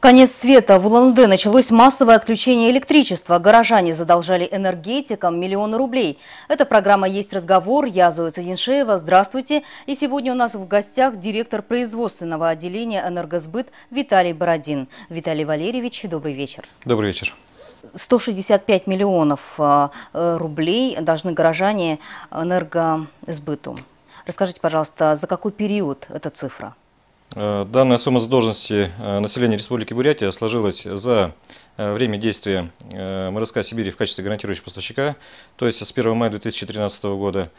Конец света. В Улан-Удэ началось массовое отключение электричества. Горожане задолжали энергетикам миллионы рублей. Эта программа «Есть разговор». Я Зоя Цединшеева. Здравствуйте. И сегодня у нас в гостях директор производственного отделения «Энергосбыт» Виталий Бородин. Виталий Валерьевич, добрый вечер. Добрый вечер. 165 миллионов э, э, рублей должны горожане энергосбыту. Расскажите, пожалуйста, за какой период эта цифра? Э, данная сумма задолженности э, населения Республики Бурятия сложилась за э, время действия МРСК Сибири в качестве гарантирующего поставщика, то есть с 1 мая 2013 года.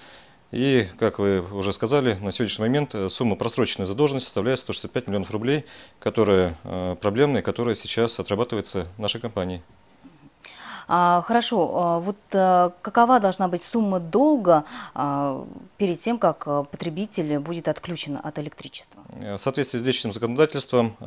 И, как вы уже сказали, на сегодняшний момент сумма просроченной задолженности составляет 165 миллионов рублей, которая проблемная, которая сейчас отрабатывается нашей компанией. А, хорошо, а, вот э, какова должна быть сумма долга а, перед тем, как э, потребитель будет отключен от электричества? Э, в соответствии с действующим законодательством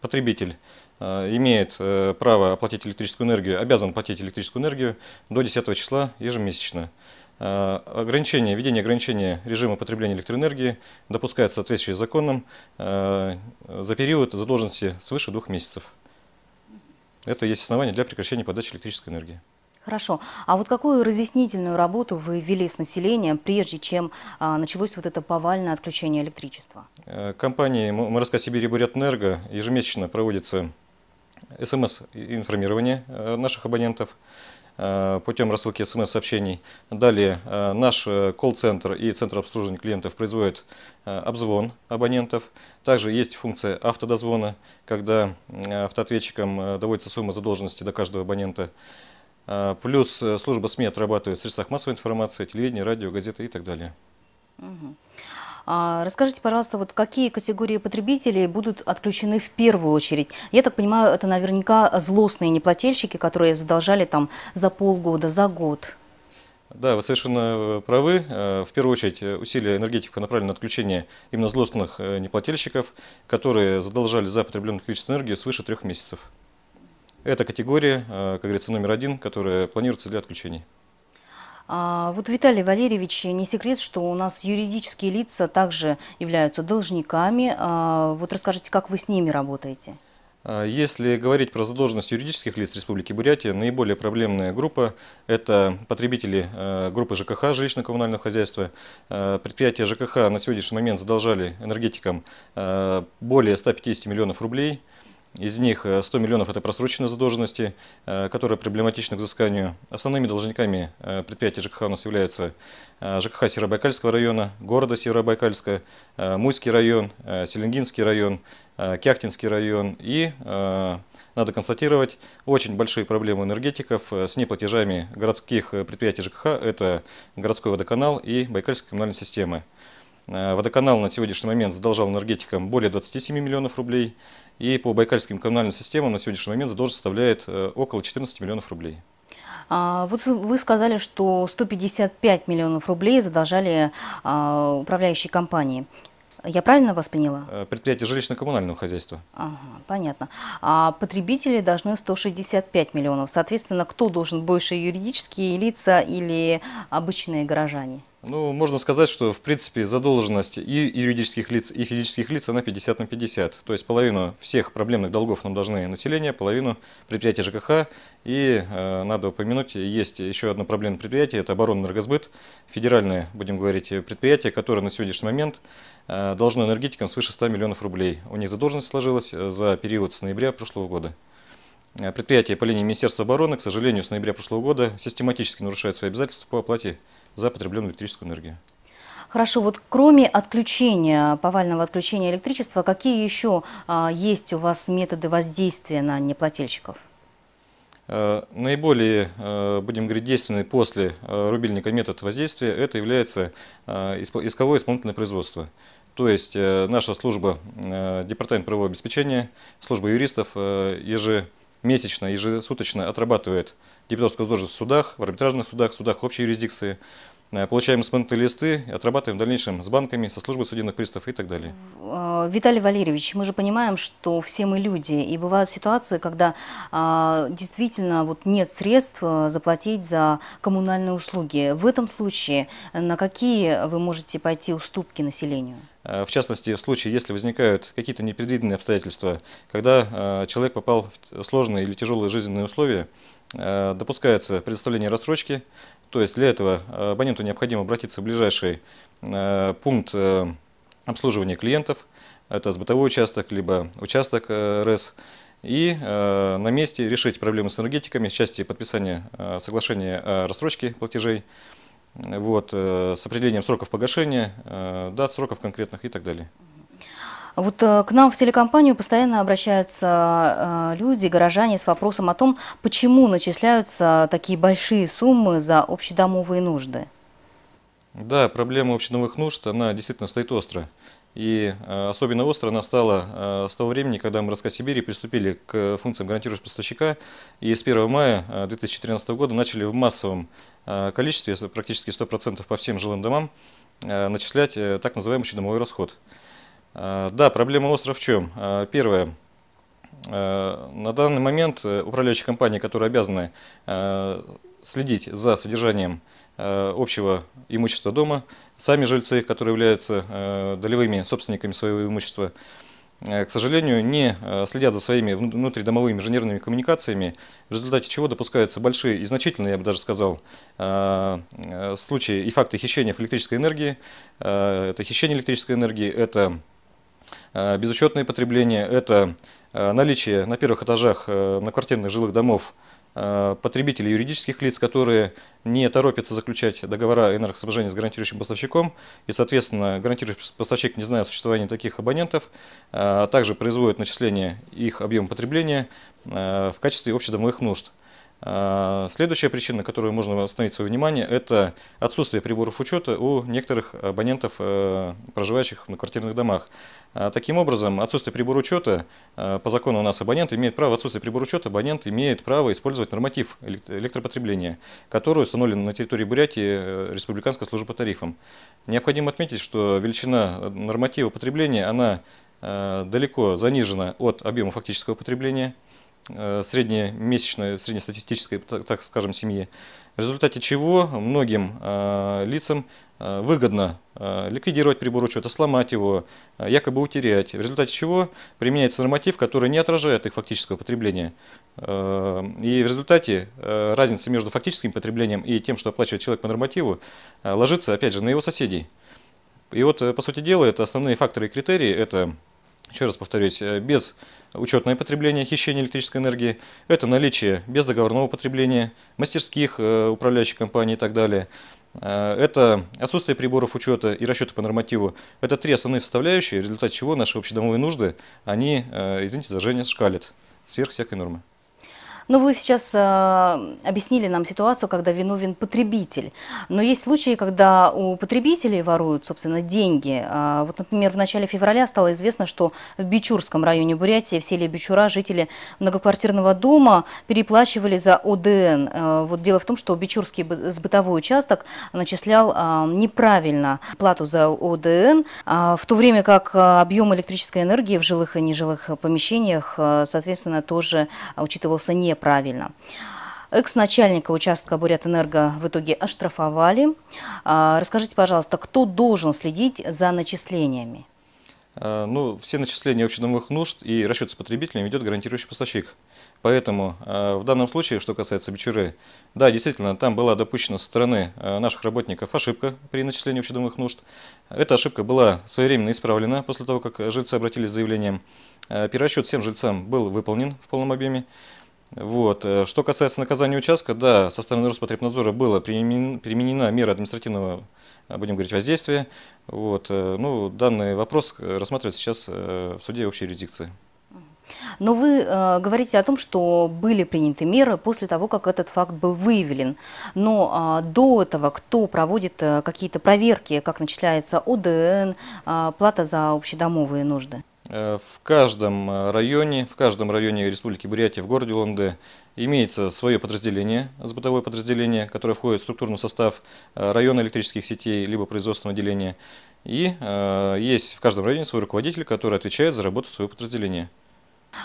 потребитель имеет право оплатить электрическую энергию, обязан платить электрическую энергию до 10 числа ежемесячно. Ограничение, введение ограничения режима потребления электроэнергии допускается соответствующим законом за период задолженности свыше двух месяцев это есть основание для прекращения подачи электрической энергии. Хорошо. А вот какую разъяснительную работу вы вели с населением, прежде чем а, началось вот это повальное отключение электричества? Э, компании «Морска Сибирь» и «Бурятэнерго» ежемесячно проводится СМС-информирование э, наших абонентов – Э, путем рассылки смс-сообщений. Далее э, наш э, колл-центр и центр обслуживания клиентов производят обзвон абонентов. Также есть функция автодозвона, когда автоответчикам доводится сумма задолженности до каждого абонента. Плюс служба СМИ отрабатывает в средствах массовой информации, телевидение, радио, газеты и так далее. Угу. А, расскажите, пожалуйста, вот какие категории потребителей будут отключены в первую очередь? Я так понимаю, это наверняка злостные неплательщики, которые задолжали там за полгода, за год. Да, вы совершенно э, правы. Э, в первую очередь э, усилия энергетика направлены на отключение именно злостных неплательщиков, которые задолжали за потребленную количество энергии свыше трех месяцев. Это категория, как говорится, номер один, которая планируется для отключения. А, вот, Виталий Валерьевич, не секрет, что у нас юридические лица также являются должниками. А, вот расскажите, как вы с ними работаете? А, если говорить про задолженность юридических лиц Республики Бурятия, наиболее проблемная группа – это потребители группы ЖКХ, жилищно-коммунального хозяйства. Предприятия ЖКХ на сегодняшний момент задолжали энергетикам более 150 миллионов рублей – из них 100 э, миллионов – это просроченные задолженности, э, которые проблематичны к взысканию. Основными должниками э, предприятия ЖКХ у нас являются ЖКХ Северобайкальского района, города Северобайкальска, Муйский район, Селенгинский район, Кяхтинский район и надо констатировать, очень большие проблемы энергетиков с неплатежами городских предприятий ЖКХ, это городской водоканал и Байкальская коммунальная система. Э, водоканал на сегодняшний момент задолжал энергетикам более 27 миллионов рублей. И по байкальским коммунальным системам на сегодняшний момент задолженность составляет э, около 14 миллионов рублей. А, вот вы сказали, что 155 миллионов рублей задолжали а, управляющие компании. Я правильно вас поняла? Э, предприятие жилищно-коммунального хозяйства. Ага, понятно. А потребители должны 165 миллионов. Соответственно, кто должен больше, юридические лица или обычные горожане? Ну, можно сказать, что, в принципе, задолженность и юридических лиц, и физических лиц, она 50 на 50. То есть половину всех проблемных долгов нам должны население, половину предприятия ЖКХ. И э, надо упомянуть, есть еще одно проблемное предприятие, это оборонный энергосбыт федеральное, будем говорить, предприятие, которое на сегодняшний момент э, должно энергетикам свыше 100 миллионов рублей. У них задолженность сложилась э, за период с ноября прошлого года. Э, предприятие по линии Министерства обороны, к сожалению, с ноября прошлого года систематически нарушает свои обязательства по оплате за потребленную электрическую энергию. Хорошо, вот кроме отключения, повального отключения электричества, какие еще а, есть у вас методы воздействия на неплательщиков? Э, наиболее, э, будем говорить, действенный после рубильника метод воздействия это является исковое исполнительное производство. То есть наша служба, департамент правового обеспечения, служба юристов ежедневно месячно, ежесуточно отрабатывает депутатскую должность в судах, в арбитражных судах, в судах общей юрисдикции. Э, получаем исполнительные листы, отрабатываем в дальнейшем с банками, со службой судебных приставов и так далее. Э, Виталий Валерьевич, мы же понимаем, что все мы люди, и бывают ситуации, когда а, действительно вот нет средств заплатить за коммунальные услуги. В этом случае на какие вы можете пойти уступки населению? Э, в частности, в случае, если возникают какие-то непредвиденные обстоятельства, когда э, человек попал в сложные или тяжелые жизненные условия, э, допускается предоставление рассрочки. То есть для этого абоненту необходимо обратиться в ближайший пункт обслуживания клиентов, это с бытовой участок, либо участок РЭС, и э, на месте решить проблемы с энергетиками в части подписания э, соглашения о рассрочке платежей, вот, э, с определением сроков погашения, э, дат сроков конкретных и так далее. А вот э, к нам в телекомпанию постоянно обращаются люди, горожане с вопросом о том, почему начисляются такие большие суммы за общедомовые нужды. Да, проблема общедомовых нужд, она действительно стоит остро. И э, особенно остро она стала э, с того времени, когда мы РСК Сибири приступили к э, функциям гарантирующего поставщика и с 1 мая 2013 года начали в массовом количестве, практически 100% по всем жилым домам, начислять так называемый щедомовой расход. Да, проблема остро в чем? Первое. На данный момент управляющие компании, которые обязаны следить за содержанием э, общего имущества дома, сами жильцы, которые являются э, долевыми собственниками своего имущества, э, к сожалению, не следят за своими внутридомовыми инженерными коммуникациями, в результате чего допускаются большие и значительные, я бы даже сказал, случаи и факты хищения электрической энергии. Это хищение электрической энергии, это а, Безучетное потребление – это а, наличие на первых этажах э, на квартирных жилых домов а, потребителей юридических лиц, которые не торопятся заключать договора энергоснабжения с гарантирующим поставщиком, и, соответственно, гарантирующий поставщик, не зная существования таких абонентов, а также производит начисление их объема потребления в качестве общедомовых нужд. А, следующая причина, на которую можно остановить свое внимание, это отсутствие приборов учета у некоторых абонентов, э, проживающих на квартирных домах. А, таким образом, отсутствие прибора учета, э, по закону у нас абонент имеет право, отсутствие прибора учета, абонент имеет право использовать норматив электропотребления, который установлен на территории Бурятии э, Республиканской службы по тарифам. Необходимо отметить, что величина норматива потребления, она далеко занижена от объема фактического потребления – Э, среднемесячной, среднестатистической, так, так скажем, семьи. В результате чего многим э, лицам э, выгодно э, ликвидировать прибор учета, сломать его, э, якобы утерять. В результате чего применяется норматив, который не отражает их фактического потребления. Э, и в результате э, разница между фактическим потреблением и тем, что оплачивает человек по нормативу, э, ложится, опять же, на его соседей. И вот, э, по сути дела, это основные факторы и критерии – это еще раз повторюсь, э, без учетное потребление хищения электрической энергии, это наличие без договорного потребления, мастерских, э, управляющих компаний и так далее. Э, это отсутствие приборов учета и расчета по нормативу. Это три основные составляющие, в результате чего наши общедомовые нужды, они, извините за жжение, шкалят сверх всякой нормы. Но ну, вы сейчас э, объяснили нам ситуацию, когда виновен потребитель. Но есть случаи, когда у потребителей воруют, собственно, деньги. Э, вот, например, в начале февраля стало известно, что в Бичурском районе Бурятии, в селе Бичура, жители многоквартирного дома переплачивали за ОДН. Э, вот дело в том, что Бичурский сбытовой участок начислял э, неправильно плату за ОДН, э, а, в то время как объем электрической энергии в жилых и нежилых помещениях, э, соответственно, тоже учитывался неправильно Правильно. Экс-начальника участка «Бурятэнерго» в итоге оштрафовали. А, расскажите, пожалуйста, кто должен следить за начислениями? Э, ну, все начисления общедомовых нужд и расчет с потребителями ведет гарантирующий поставщик. Поэтому э, в данном случае, что касается Бичуры, да, действительно, там была допущена со стороны э, наших работников ошибка при начислении общедомовых нужд. Эта ошибка была своевременно исправлена после того, как жильцы обратились с заявлением. Перерасчет всем жильцам был выполнен в полном объеме. Вот. Э, что касается наказания участка, да, со стороны Роспотребнадзора была применена мера административного, э, будем говорить, воздействия. Вот. Э, ну, данный вопрос рассматривается сейчас в суде общей юрисдикции. Но вы э, говорите о том, что были приняты меры после того, как этот факт был выявлен. Но э, до этого кто проводит э, какие-то проверки, как начисляется ОДН, э, плата за общедомовые нужды? Э, в каждом э, районе, в каждом районе Республики Бурятия, в городе Уланды имеется свое подразделение, сбытовое подразделение, которое входит в структурный состав э, района электрических сетей, либо производственного отделения. И э, есть в каждом районе свой руководитель, который отвечает за работу своего подразделения.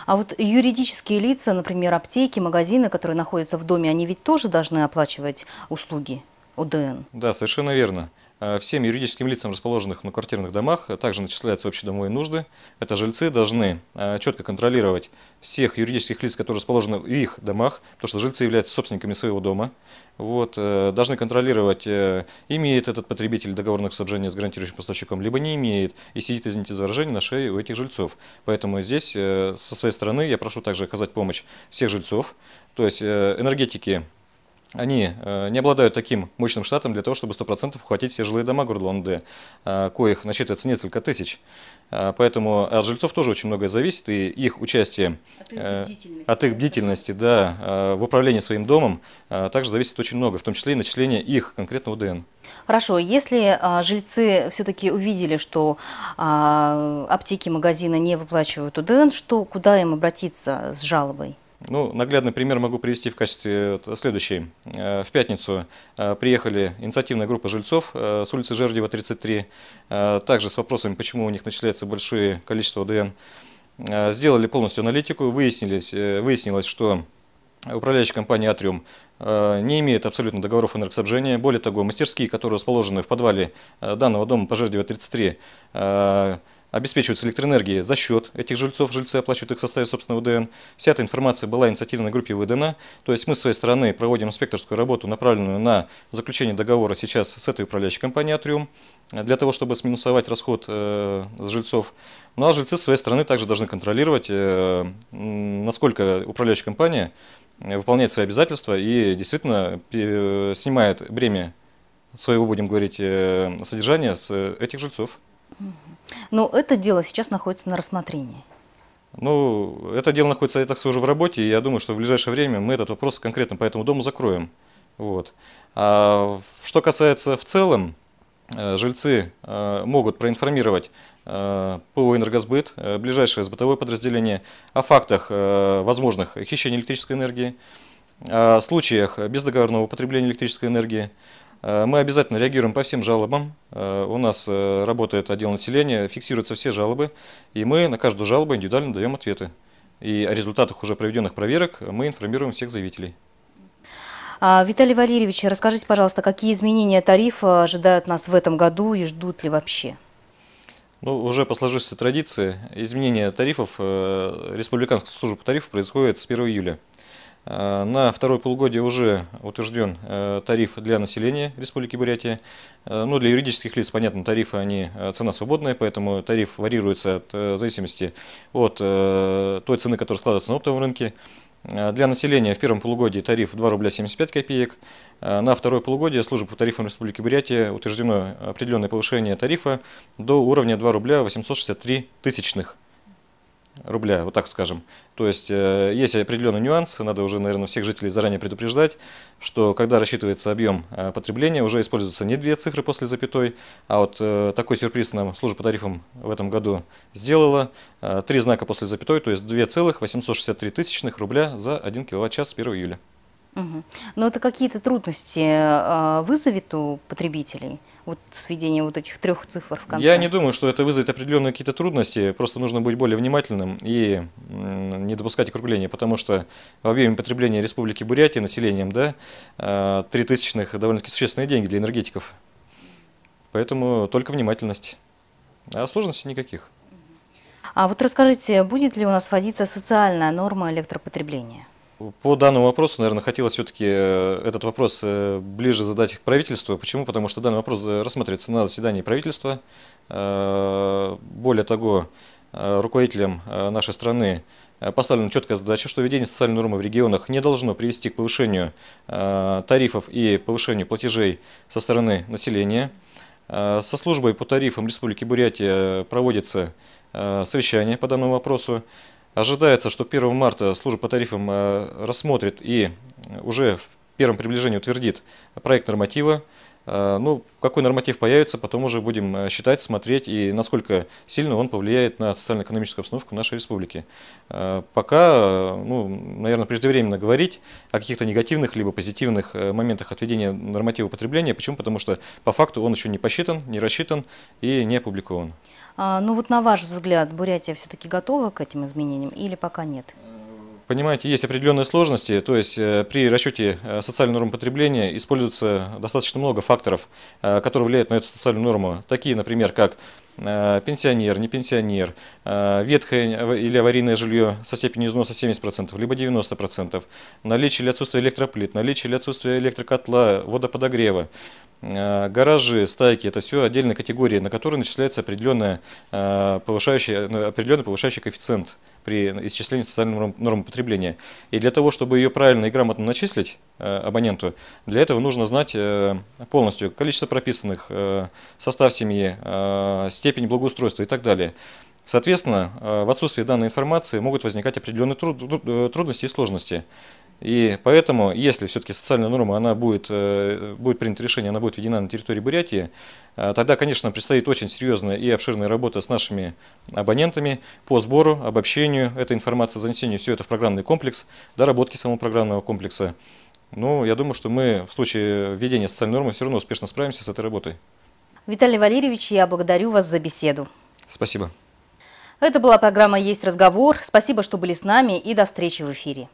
А вот юридические лица, например, аптеки, магазины, которые находятся в доме, они ведь тоже должны оплачивать услуги ОДН? Да, совершенно верно. Э, всем юридическим лицам, расположенных на квартирных домах, а также начисляются общедомовые нужды. Это жильцы должны э, четко контролировать всех юридических лиц, которые расположены в их домах, потому что жильцы являются собственниками своего дома. Вот, э, должны контролировать, имеет этот потребитель договорных снабжения с гарантирующим поставщиком, либо не имеет, и сидит, извините за выражение, на шее у этих жильцов. Поэтому здесь со своей стороны я прошу также оказать помощь всех жильцов, то есть энергетики, они э, не обладают таким мощным штатом для того, чтобы 100% ухватить все жилые дома города Лонды, э, коих насчитывается несколько тысяч. Э, поэтому от жильцов тоже очень многое зависит, и их участие от их бдительности, от их бдительности да, в управлении своим домом также зависит очень много, в том числе и начисление их конкретного ДН. Хорошо, если а, жильцы все-таки увидели, что а, аптеки, магазины не выплачивают УДН, что, куда им обратиться с жалобой? Ну, наглядный пример могу привести в качестве следующей. Э, в пятницу э, приехали инициативная группа жильцов э, с улицы Жердева, 33, также с вопросами, почему у них начисляется большое количество ОДН. Сделали полностью аналитику, выяснилось, выяснилось что управляющая компания «Атриум» не имеет абсолютно договоров энергоснабжения. Более того, мастерские, которые расположены в подвале данного дома по Жердева, 33, обеспечиваются электроэнергией за счет этих жильцов, жильцы оплачивают их в составе собственного ВДН. Вся эта информация была инициативной группе выдана, то есть мы с своей стороны проводим инспекторскую работу, направленную на заключение договора сейчас с этой управляющей компанией «Атриум», для того, чтобы сминусовать расход э, жильцов. Ну а жильцы с своей стороны также должны контролировать, э, насколько управляющая компания э, выполняет свои обязательства и действительно э, снимает бремя своего, будем говорить, э, содержания с этих жильцов. Угу. Но это дело сейчас находится на рассмотрении. Ну, это дело находится, я так скажу, в работе, и я думаю, что в ближайшее время мы этот вопрос конкретно по этому дому закроем. Вот. А, что касается в целом, э, жильцы э, могут проинформировать э, ПО «Энергосбыт», ближайшее сбытовое подразделение, о фактах возможных хищения электрической энергии, о случаях бездоговорного употребления электрической энергии, Э, мы обязательно реагируем по всем жалобам. Э, у нас э, работает отдел населения, фиксируются все жалобы, и мы на каждую жалобу индивидуально даем ответы. И о результатах уже проведенных проверок мы информируем всех заявителей. А, Виталий Валерьевич, расскажите, пожалуйста, какие изменения тарифа ожидают нас в этом году и ждут ли вообще? Ну, уже по сложившейся традиции изменения тарифов Республиканской службы по тарифу происходит с 1 июля. Э, на второй полугодие уже утвержден э, тариф для населения Республики Бурятия. Э, ну, для юридических лиц, понятно, тарифы, они цена свободная, поэтому тариф варьируется от, в зависимости от той цены, которая складывается на оптовом рынке. Для населения в первом полугодии тариф 2 рубля 75 копеек. На второе полугодие службы по тарифам Республики Бурятия утверждено определенное повышение тарифа до уровня 2 рубля 863 тысячных рубля, вот так скажем. То есть э, есть определенный нюанс, надо уже, наверное, всех жителей заранее предупреждать, что когда рассчитывается объем э, потребления, уже используются не две цифры после запятой, а вот э, такой сюрприз нам служба по тарифам в этом году сделала. Три знака после запятой, то есть 2,863 тысячных рубля за 1 киловатт-час с 1 июля. Угу. Но это какие-то трудности э, вызовет у потребителей? Вот сведение вот этих трех цифр в конце. Я не думаю, что это вызовет определенные какие-то трудности. Просто нужно быть более внимательным и не допускать округления, потому что в объеме потребления Республики Бурятии населением, да, а, три тысячных довольно-таки существенные деньги для энергетиков. Поэтому только внимательность. А сложностей никаких. А вот расскажите, будет ли у нас вводиться социальная норма электропотребления? По данному вопросу, наверное, хотелось все-таки э, этот вопрос э, ближе задать к правительству. Почему? Потому что данный вопрос э, рассматривается на заседании правительства. Более того, руководителям нашей страны поставлена четкая задача, что введение социальной нормы в регионах не должно привести к повышению тарифов и повышению платежей со стороны населения. Со службой по тарифам Республики Бурятия проводится совещание по данному вопросу. Ожидается, что 1 марта служба по тарифам э, рассмотрит и уже в первом приближении утвердит проект норматива, Э, ну, какой норматив появится, потом уже будем э, считать, смотреть и насколько сильно он повлияет на социально-экономическую обстановку нашей республики. Э, пока, ну, наверное, преждевременно говорить о каких-то негативных либо позитивных моментах отведения норматива потребления. Почему? Потому что по факту он еще не посчитан, не рассчитан и не опубликован. А, ну вот на ваш взгляд, Бурятия все-таки готова к этим изменениям или пока нет? понимаете, есть определенные сложности, то есть э, при расчете э, социальной нормы потребления используется достаточно много факторов, э, которые влияют на эту социальную норму, такие, например, как Э, пенсионер, не пенсионер, э, ветхое или аварийное жилье со степенью износа 70%, либо 90%, наличие или отсутствие электроплит, наличие или отсутствие электрокотла, водоподогрева, э, гаражи, стайки – это все отдельные категории, на которые начисляется определенный повышающий, определенный повышающий коэффициент при исчислении социальной нормы потребления. И для того, чтобы ее правильно и грамотно начислить абоненту, для этого нужно знать полностью количество прописанных, состав семьи, степень степень благоустройства и так далее. Соответственно, э, в отсутствии данной информации могут возникать определенные э, трудности и сложности. И поэтому, если все-таки социальная норма она будет, э, будет принято решение, она будет введена на территории Бурятии, тогда, конечно, предстоит очень серьезная и обширная работа с нашими абонентами по сбору, обобщению этой информации, занесению все это в программный комплекс, доработке самого программного комплекса. Ну, я думаю, что мы в случае введения социальной нормы все равно успешно справимся с этой работой. Виталий Валерьевич, я благодарю вас за беседу. Спасибо. Это была программа «Есть разговор». Спасибо, что были с нами и до встречи в эфире.